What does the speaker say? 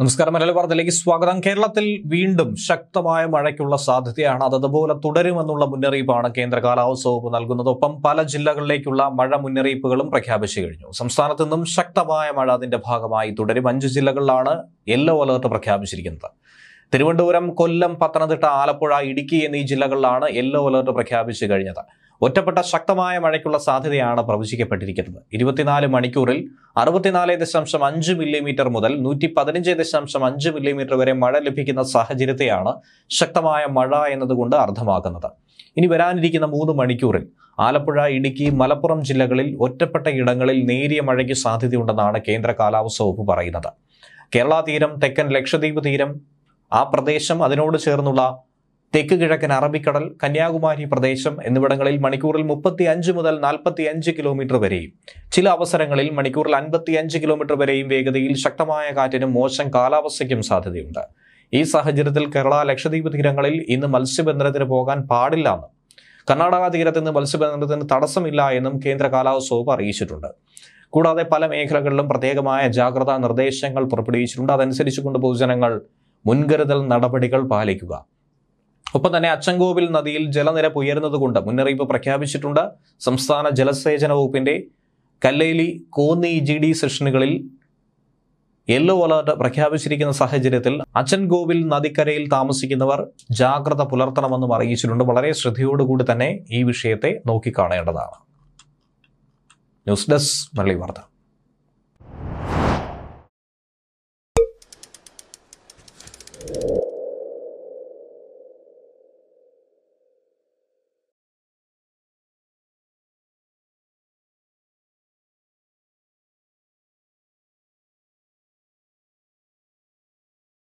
നമസ്കാരം മലയാള വാർത്തയിലേക്ക് സ്വാഗതം കേരളത്തിൽ വീണ്ടും ശക്തമായ മഴയ്ക്കുള്ള സാധ്യതയാണ് അത് അതുപോലെ തുടരുമെന്നുള്ള മുന്നറിയിപ്പാണ് കേന്ദ്ര കാലാവസ്ഥ വകുപ്പ് നൽകുന്നത് ഒപ്പം പല ജില്ലകളിലേക്കുള്ള മഴ മുന്നറിയിപ്പുകളും പ്രഖ്യാപിച്ചു കഴിഞ്ഞു സംസ്ഥാനത്ത് നിന്നും ശക്തമായ മഴ അതിന്റെ ഭാഗമായി തുടരും അഞ്ച് ജില്ലകളിലാണ് യെല്ലോ അലേർട്ട് പ്രഖ്യാപിച്ചിരിക്കുന്നത് തിരുവനന്തപുരം കൊല്ലം പത്തനംതിട്ട ആലപ്പുഴ ഇടുക്കി എന്നീ ജില്ലകളിലാണ് യെല്ലോ അലേർട്ട് പ്രഖ്യാപിച്ചു കഴിഞ്ഞത് ഒറ്റപ്പെട്ട ശക്തമായ മഴയ്ക്കുള്ള സാധ്യതയാണ് പ്രവചിക്കപ്പെട്ടിരിക്കുന്നത് ഇരുപത്തിനാല് മണിക്കൂറിൽ അറുപത്തിനാല് ദശാംശം അഞ്ച് മില്ലിമീറ്റർ മുതൽ നൂറ്റി പതിനഞ്ച് ദശാംശം അഞ്ച് മില്ലിമീറ്റർ വരെ മഴ ലഭിക്കുന്ന സാഹചര്യത്തെയാണ് ശക്തമായ മഴ എന്നതുകൊണ്ട് അർത്ഥമാക്കുന്നത് ഇനി വരാനിരിക്കുന്ന മൂന്ന് മണിക്കൂറിൽ ആലപ്പുഴ ഇടുക്കി മലപ്പുറം ജില്ലകളിൽ ഒറ്റപ്പെട്ട ഇടങ്ങളിൽ നേരിയ മഴയ്ക്ക് സാധ്യതയുണ്ടെന്നാണ് കേന്ദ്ര കാലാവസ്ഥ വകുപ്പ് പറയുന്നത് കേരള തീരം തെക്കൻ ലക്ഷദ്വീപ് തീരം ആ പ്രദേശം അതിനോട് ചേർന്നുള്ള തെക്ക് കിഴക്കൻ അറബിക്കടൽ കന്യാകുമാരി പ്രദേശം എന്നിവിടങ്ങളിൽ മണിക്കൂറിൽ മുപ്പത്തി അഞ്ച് മുതൽ നാൽപ്പത്തി അഞ്ച് കിലോമീറ്റർ വരെയും ചില അവസരങ്ങളിൽ മണിക്കൂറിൽ അൻപത്തി അഞ്ച് കിലോമീറ്റർ വരെയും വേഗതയിൽ ശക്തമായ കാറ്റിനും മോശം കാലാവസ്ഥയ്ക്കും സാധ്യതയുണ്ട് ഈ സാഹചര്യത്തിൽ കേരള ലക്ഷദ്വീപ് തീരങ്ങളിൽ ഇന്ന് മത്സ്യബന്ധനത്തിന് പോകാൻ പാടില്ല എന്നും കർണാടക തീരത്ത് നിന്ന് മത്സ്യബന്ധനത്തിന് തടസ്സമില്ല എന്നും കേന്ദ്ര കാലാവസ്ഥ വകുപ്പ് അറിയിച്ചിട്ടുണ്ട് കൂടാതെ പല മേഖലകളിലും പ്രത്യേകമായ ജാഗ്രതാ നിർദ്ദേശങ്ങൾ പുറപ്പെടുവിച്ചിട്ടുണ്ട് അതനുസരിച്ച് കൊണ്ട് പൊതുജനങ്ങൾ മുൻകരുതൽ നടപടികൾ പാലിക്കുക ഒപ്പം തന്നെ അച്ചൻകോവിൽ നദിയിൽ ജലനിരപ്പ് ഉയരുന്നതുകൊണ്ട് മുന്നറിയിപ്പ് പ്രഖ്യാപിച്ചിട്ടുണ്ട് സംസ്ഥാന ജലസേചന വകുപ്പിന്റെ കല്ലേലി കോന്നി ജി ഡി സെഷനുകളിൽ യെല്ലോ അലർട്ട് പ്രഖ്യാപിച്ചിരിക്കുന്ന സാഹചര്യത്തിൽ അച്ചൻകോവിൽ നദിക്കരയിൽ താമസിക്കുന്നവർ ജാഗ്രത പുലർത്തണമെന്നും അറിയിച്ചിട്ടുണ്ട് വളരെ ശ്രദ്ധയോടുകൂടി തന്നെ ഈ വിഷയത്തെ നോക്കിക്കാണേണ്ടതാണ് ന്യൂസ് ഡെസ്ക് മലയാളി വാർത്ത